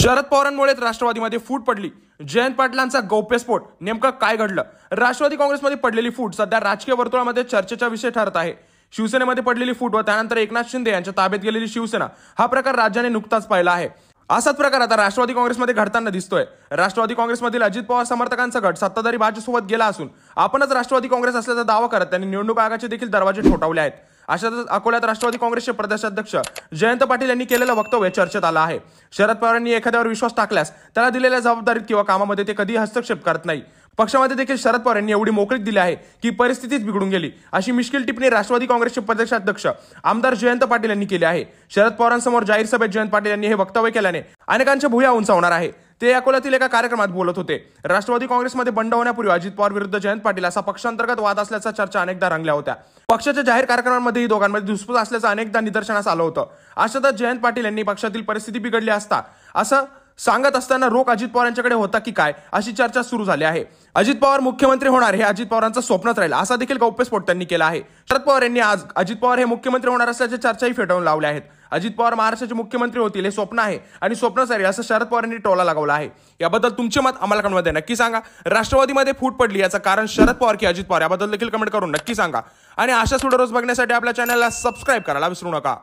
शरद पवारांमुळेच राष्ट्रवादीमध्ये फूट पडली जयंत पाटलांचा गौप्यस्फोट नेमकं काय घडलं राष्ट्रवादी काँग्रेसमध्ये पडलेली फूट सध्या राजकीय वर्तुळामध्ये चर्चेचा विषय ठरत आहे शिवसेनेमध्ये पडलेली फूट व त्यानंतर एकनाथ शिंदे यांच्या ताब्यात गेलेली शिवसेना हा प्रकार राज्याने नुकताच पाहिला आहे असाच प्रकार आता राष्ट्रवादी काँग्रेसमध्ये घडताना दिसतोय राष्ट्रवादी काँग्रेसमधील अजित पवार समर्थकांचा गट सत्ताधारी भाजपसोबत गेला असून आपणच राष्ट्रवादी काँग्रेस असल्याचा दावा करत त्यांनी निवडणूक आयोगाचे देखील दरवाजे ठोठावले आहेत अशातच अकोल्यात राष्ट्रवादी काँग्रेसचे प्रदेशाध्यक्ष जयंत पाटील यांनी केलेलं वक्तव्य चर्चेत आलं आहे शरद पवारांनी एखाद्यावर विश्वास टाकल्यास त्याला दिलेल्या जबाबदारीत किंवा कामामध्ये ते कधी हस्तक्षेप करत नाही पक्षामध्ये देखील शरद पवार यांनी एवढी मोकळीक दिली आहे की परिस्थितीच बिघडून गेली अशी मिश्किल टिप्पणी राष्ट्रवादी काँग्रेसचे प्रदेशाध्यक्ष आमदार जयंत पाटील यांनी केली आहे शरद पवारांसमोर जाहीर सभेत जयंत पाटील यांनी हे वक्तव्य केल्याने अनेकांच्या भुया उंचावणार आहे ते अकोल्यातील एका कार्यक्रमात बोलत होते राष्ट्रवादी काँग्रेसमध्ये बंड होण्यापूर्वी अजित पवार विरुद्ध जयंत पाटील असा पक्षांतर्गत वाद असल्याचा चर्चा अनेकदा रंगल्या होत्या पक्षाच्या जाहीर कार्यक्रमांमध्येही दोघांमध्ये धुसपूस असल्याचं अनेकदा निदर्शनास आलं होतं अशातच जयंत पाटील यांनी पक्षातील परिस्थिती बिघडली असता असं सांगत असताना रोख अजित पवार यांच्याकडे होता की काय अशी चर्चा सुरू झाली आहे अजित पवार मुख्यमंत्री होणार हे अजित पवारांचं स्वप्नच राहील असा देखील गौप्यस्फोट त्यांनी केला आहे शरद पवार यांनी आज अजित पवार हे मुख्यमंत्री होणार असल्याच्या चर्चाही फेटाळून लावल्या आहेत अजित पवार महाराष्ट्राचे मुख्यमंत्री होतील हे स्वप्न आहे आणि स्वप्न राहील असं शरद पवार यांनी टोला लागवला आहे याबद्दल तुमचे मत आम्हाला कमेंटमध्ये नक्की सांगा राष्ट्रवादीमध्ये फूट पडली याचं कारण शरद पवार की अजित पवार याबद्दल देखील कमेंट करून नक्की सांगा आणि अशाच व्हिडिओ रोज बघण्यासाठी आपल्या चॅनलला सबस्क्राईब करायला विसरू नका